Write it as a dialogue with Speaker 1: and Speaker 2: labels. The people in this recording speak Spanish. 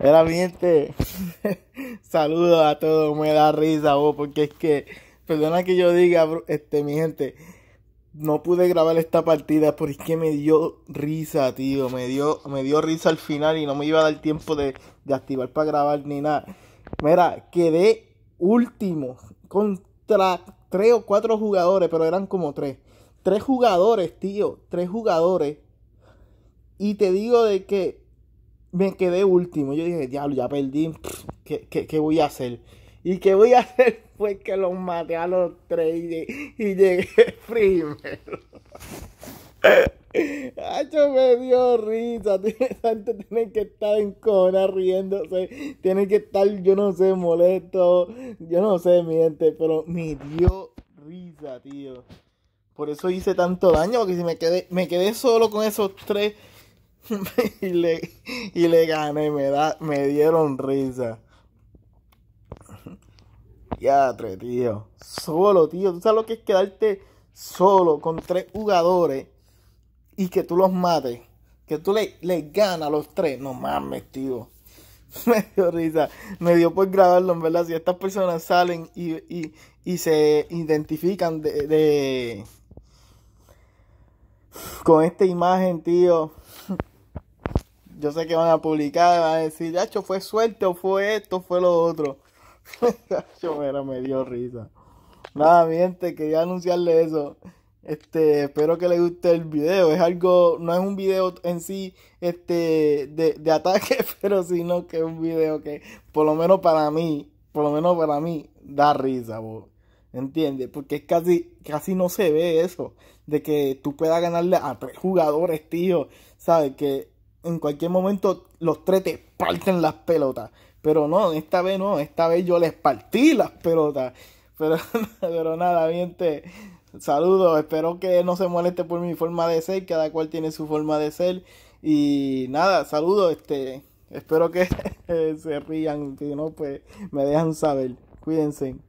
Speaker 1: Era mi gente, saludos a todos, me da risa, vos, porque es que, perdona que yo diga, este, mi gente, no pude grabar esta partida porque es que me dio risa, tío, me dio, me dio risa al final y no me iba a dar tiempo de, de activar para grabar ni nada. Mira, quedé último contra tres o cuatro jugadores, pero eran como tres. Tres jugadores, tío, tres jugadores. Y te digo de que me quedé último. Yo dije, diablo, ya perdí. ¿Qué, voy a hacer? ¿Y qué voy a hacer? fue que los maté a los tres y, llegué primero. me dio risa. Antes tienen que estar en cona riéndose. Tienen que estar, yo no sé, molesto. Yo no sé, mi gente, pero me dio risa, tío. Por eso hice tanto daño, porque si me quedé, me quedé solo con esos tres y, le, y gané, me, da, me dieron risa. Yatre, tío. Solo, tío. ¿Tú sabes lo que es quedarte solo con tres jugadores y que tú los mates? Que tú les le ganas a los tres. No mames, tío. me dio risa. Me dio por grabarlo, en verdad. Si estas personas salen y, se identifican de, con esta imagen, tío. Yo sé que van a publicar, van a decir, Yacho, fue suerte o fue esto, fue lo otro. Yacho, me dio risa. Nada, mi gente, quería anunciarle eso. Este, espero que le guste el video. Es algo, no es un video en sí este, de, ataque, pero sino que es un video que, por lo menos para mí, por lo menos para mí, da risa, vos ¿Entiendes? Porque es casi, casi no se ve eso. De que tú puedas ganarle a tres jugadores, tío. ¿Sabes? Que en cualquier momento los tres te parten las pelotas. Pero no, esta vez no, esta vez yo les partí las pelotas. Pero, pero nada, te saludo, Espero que no se moleste por mi forma de ser, cada cual tiene su forma de ser. Y nada, saludos, este, espero que se rían, Que no, pues me dejan saber. Cuídense.